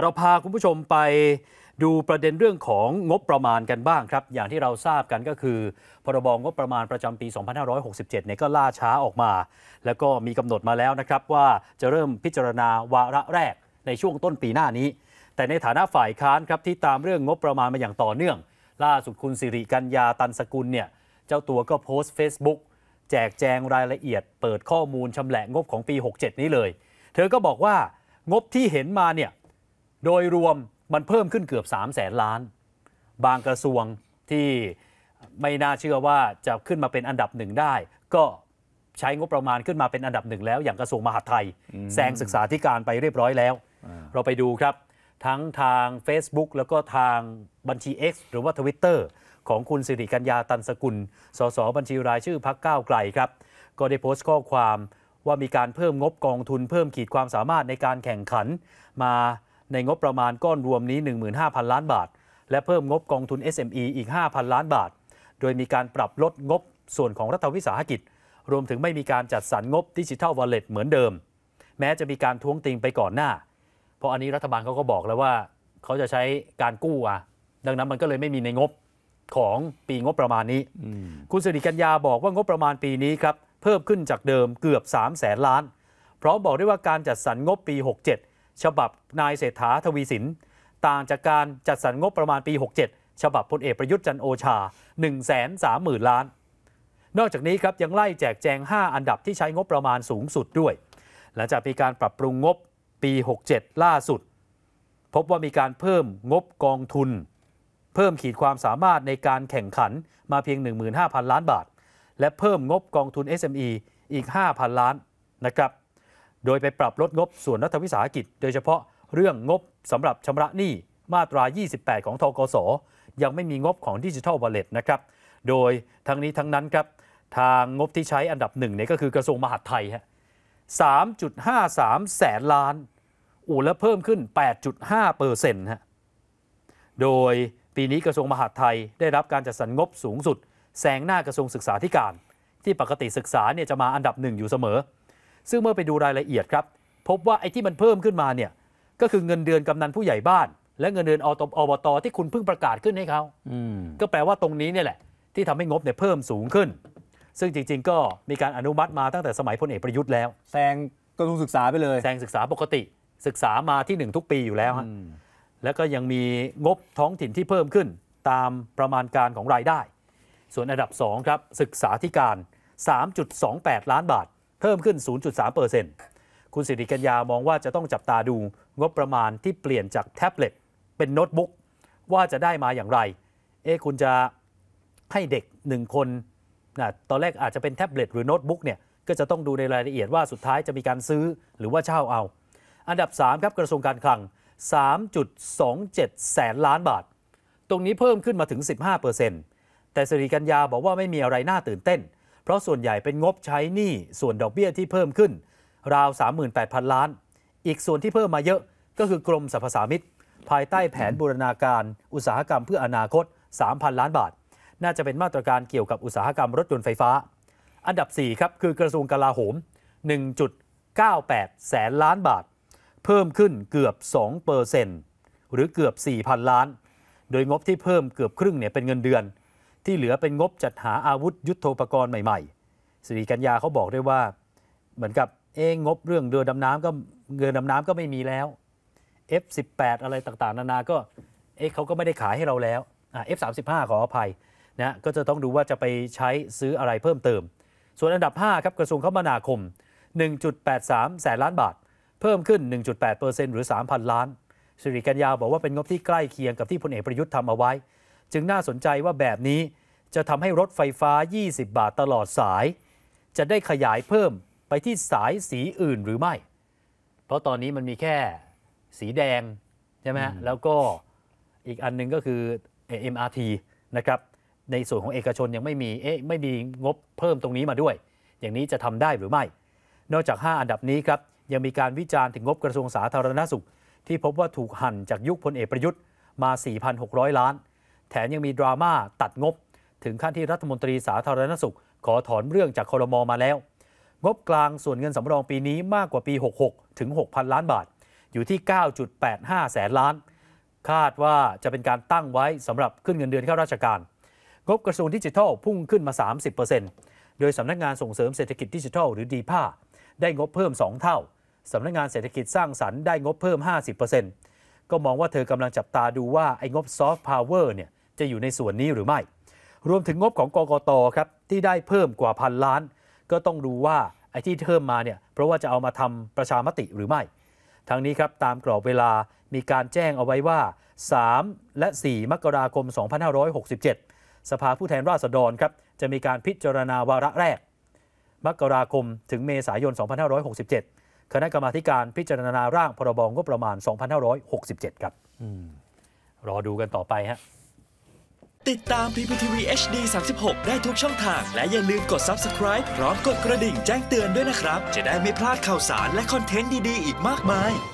เราพาคุณผู้ชมไป ดูประเด็นเรื่องของงบประมาณกันบ้างครับ อย่างที่เราทราบกันก็คือ พรบงบประมาณประจำปี 2567เนี่ยก็ล่าช้าออกมา แล้วก็มีกำหนดมาแล้วนะครับ ว่าจะเริ่มพิจารณาวาระแรกในช่วงต้นปีหน้านี้ แต่ในฐานะฝ่ายค้านครับที่ตามเรื่องงบประมาณมาอย่างต่อเนื่อง ล่าสุดคุณสิริกัญญาตันสกุลเนี่ย เจ้าตัวก็โพสต์ Facebook แจกแจงรายละเอียด เปิดข้อมูลชำแหละงบของปี 67 นี้เลย เธอก็บอกว่า งบที่เห็นมาเนี่ยโดยรวมมันเพิ่มขึ้นเกือบ 3 0 0แสนล้าน บางกระทรวงที่ไม่น่าเชื่อว่าจะขึ้นมาเป็นอันดับหนึ่งได้ ก็ใช้งบประมาณขึ้นมาเป็นอันดับหนึ่งแล้วอย่างกระทรวงมหาดไทยแซงศึกษาธิการไปเรียบร้อยแล้ว เราไปดูครับ ทั้งทาง Facebook แล้วก็ทางบัญชี X หรือว่า Twitter ของคุณสิริกัญญาตันสกุลสสบัญชีรายชื่อพักก้าวไกลครับ ก็ได้โพสต์ข้อความว่ามีการเพิ่มงบกองทุน เพิ่มขีดความสามารถในการแข่งขันมาในงบประมาณก้อนรวมนี้ 15,000 ล้านบาท และเพิ่มงบกองทุน SME อีก 5,000 ล้านบาท โดยมีการปรับลดงบส่วนของรัฐวิสาหกิจ รวมถึงไม่มีการจัดสรรงบดิจิทัลวอลเล็ตเหมือนเดิม แม้จะมีการท้วงติงไปก่อนหน้า เพราะอันนี้รัฐบาลเขาก็บอกแล้วว่า เขาจะใช้การกู้อ่ะ ดังนั้นมันก็เลยไม่มีในงบของปีงบประมาณนี้ คุณสิริกัญญาบอกว่างบประมาณปีนี้ครับเพิ่มขึ้นจากเดิมเกือบ 3 0 0แสนล้านพร้อมบอกได้ว่าการจัดสรรงบปี 67ฉบับนายเศรษฐาทวีสินต่างจากการจัดสรรงบประมาณปี 67 ฉบับพลเอกประยุทธ์จันโอชา 130,000 ล้าน นอกจากนี้ครับ ยังไล่แจกแจง 5 อันดับที่ใช้งบประมาณสูงสุดด้วย หลังจากมีการปรับปรุงงบปี 67 ล่าสุด พบว่ามีการเพิ่มงบกองทุน เพิ่มขีดความสามารถในการแข่งขันมาเพียง 15,000ล้านบาท และเพิ่มงบกองทุน SME อีก 5,000 ล้านนะครับโดยไปปรับลดงบส่วนรัฐวิสาหกิจ โดยเฉพาะเรื่องงบสำหรับชำระหนี้มาตรา 28 ของทกส ยังไม่มีงบของดิจิทัลบัลเลตนะครับโดยทั้งนี้ทั้งนั้นครับทางงบที่ใช้อันดับหนึ่งเนี่ยก็คือกระทรวงมหาดไทยฮะ3.53 แสนล้าน อู่และเพิ่มขึ้น 8.5เปอร์เซ็นต์ฮะโดยปีนี้กระทรวงมหาดไทยได้รับการจัดสรรงบสูงสุดแซงหน้ากระทรวงศึกษาธิการ ที่ปกติศึกษาเนี่ยจะมาอันดับหนึ่งอยู่เสมอซึ่งเมื่อไปดูรายละเอียดครับ พบว่าไอ้ที่มันเพิ่มขึ้นมาเนี่ยก็คือเงินเดือนกำนันผู้ใหญ่บ้าน และเงินเดือนออบต ที่คุณเพิ่งประกาศขึ้นให้เขาก็แปลว่าตรงนี้เนี่ยแหละ ที่ทำให้งบเนี่ยเพิ่มสูงขึ้น ซึ่งจริงๆก็มีการอนุมัติมาตั้งแต่สมัยพลเอกประยุทธ์แล้วแซงกระทรวงศึกษาไปเลยแซงศึกษาปกติ ศึกษามาที่หนึ่งทุกปีอยู่แล้วฮะแล้วก็ยังมีงบท้องถิ่นที่เพิ่มขึ้นตามประมาณการของรายได้ ส่วนอันดับ 2 ครับศึกษาธิการ 3.28 ล้านบาทเพิ่มขึ้น 0.3%คุณสิริกัญญา มองว่าจะต้องจับตาดูงบประมาณที่เปลี่ยนจากแท็บเล็ตเป็นโน้ตบุ๊ก ว่าจะได้มาอย่างไร เอ๊คุณจะให้เด็กหนึ่งคนนะตอนแรกอาจจะเป็นแท็บเล็ตหรือโน้ตบุ๊กเนี่ย ก็จะต้องดูในรายละเอียดว่าสุดท้ายจะมีการซื้อหรือว่าเช่าเอา อันดับ 3 ครับกระทรวงการคลัง 3.27 แสนล้านบาท ตรงนี้เพิ่มขึ้นมาถึง 15%แต่สิริกัญญาบอกว่าไม่มีอะไรน่าตื่นเต้นเพราะส่วนใหญ่เป็นงบใช้หนี้ส่วนดอกเบี้ยที่เพิ่มขึ้น ราว 38,000 ล้าน อีกส่วนที่เพิ่มมาเยอะก็คือกรมสรรพสามิตภายใต้แผนบูรณาการอุตสาหกรรมเพื่ออนาคต 3,000 ล้านบาท น่าจะเป็นมาตรการเกี่ยวกับอุตสาหกรรมรถยนต์ไฟฟ้า อันดับ 4 ครับ คือกระทรวงกลาโหม 1.98 แสนล้านบาท เพิ่มขึ้นเกือบ2%หรือเกือบ4,000ล้านโดยงบที่เพิ่มเกือบครึ่งเนี่ยเป็นเงินเดือนที่เหลือเป็นงบจัดหาอาวุธยุโทโธปกรณ์ใหม่ๆ สิริกัญญาเขาบอกด้วยว่า เหมือนกับเองงบเรื่องเรือดำน้ำก็เรือดำน้ำก็ไม่มีแล้ว F18 อะไรต่างๆนานาก็เอ๊ะเขาก็ไม่ได้ขายให้เราแล้วอ่ะ F35 ขออภัยนะก็จะต้องดูว่าจะไปใช้ซื้ออะไรเพิ่มเติม ส่วนอันดับ 5 ครับกระทรวงคมนาคม 1.83 แสนล้านบาท เพิ่มขึ้น1.8%หรือ3,000 ล้านสิริกัญญาบอกว่าเป็นงบที่ใกล้เคียงกับที่พลเอกประยุทธ์ทำเอาไว้จึงน่าสนใจว่าแบบนี้จะทำให้รถไฟฟ้า 20 บาทตลอดสาย จะได้ขยายเพิ่มไปที่สายสีอื่นหรือไม่ เพราะตอนนี้มันมีแค่สีแดง ใช่ไหม แล้วก็อีกอันนึงก็คือ MRT นะครับ ในส่วนของเอกชนยังไม่มีเอ๊ะไม่มีงบเพิ่มตรงนี้มาด้วย อย่างนี้จะทำได้หรือไม่ นอกจาก 5 อันดับนี้ครับ ยังมีการวิจารณ์ถึงงบกระทรวงสาธารณสุข ที่พบว่าถูกหั่นจากยุคพลเอกประยุทธ์มา 4,600 ล้านแถมยังมีดราม่าตัดงบ ถึงขั้นที่รัฐมนตรีสาธารณสุขขอถอนเรื่องจากคอรมอมาแล้ว งบกลางส่วนเงินสำรองปีนี้มากกว่าปี 66 ถึง 6,000 ล้านบาท อยู่ที่ 9.85 แสนล้าน คาดว่าจะเป็นการตั้งไว้สำหรับขึ้นเงินเดือนข้าราชการ งบกระทรวงดิจิทัลพุ่งขึ้นมา 30%โดยสำนักงานส่งเสริมเศรษฐกิจดิจิทัลหรือดีพาได้งบเพิ่ม 2 เท่าสำนักงานเศรษฐกิจสร้างสรรค์ได้งบเพิ่ม 50%ก็มองว่าเธอกำลังจับตาดูว่าไอ้งบซอฟต์พาวเวอร์เนี่ยจะอยู่ในส่วนนี้หรือไม่ รวมถึงงบของกกต ครับ ที่ได้เพิ่มกว่าพันล้าน ก็ต้องดูว่าไอ้ที่เพิ่มมาเนี่ย เพราะว่าจะเอามาทำประชามติหรือไม่ทางนี้ครับตามกรอบเวลา มีการแจ้งเอาไว้ว่า 3 และ 4 มกราคม 2567 สภาผู้แทนราษฎรครับ จะมีการพิจารณาวาระแรก มกราคมถึงเมษายน 2567 คณะกรรมาการพิจารณาร่างพรบงบประมาณ 2567 ครับรอดูกันต่อไปฮะติดตามพพีีีท PPTV HD 36 ได้ทุกช่องทางและอย่าลืมกด subscribe พร้อมกดกระดิ่งแจ้งเตือนด้วยนะครับ จะได้ไม่พลาดข่าวสารและคอนเทนต์ดีๆ อีกมากมาย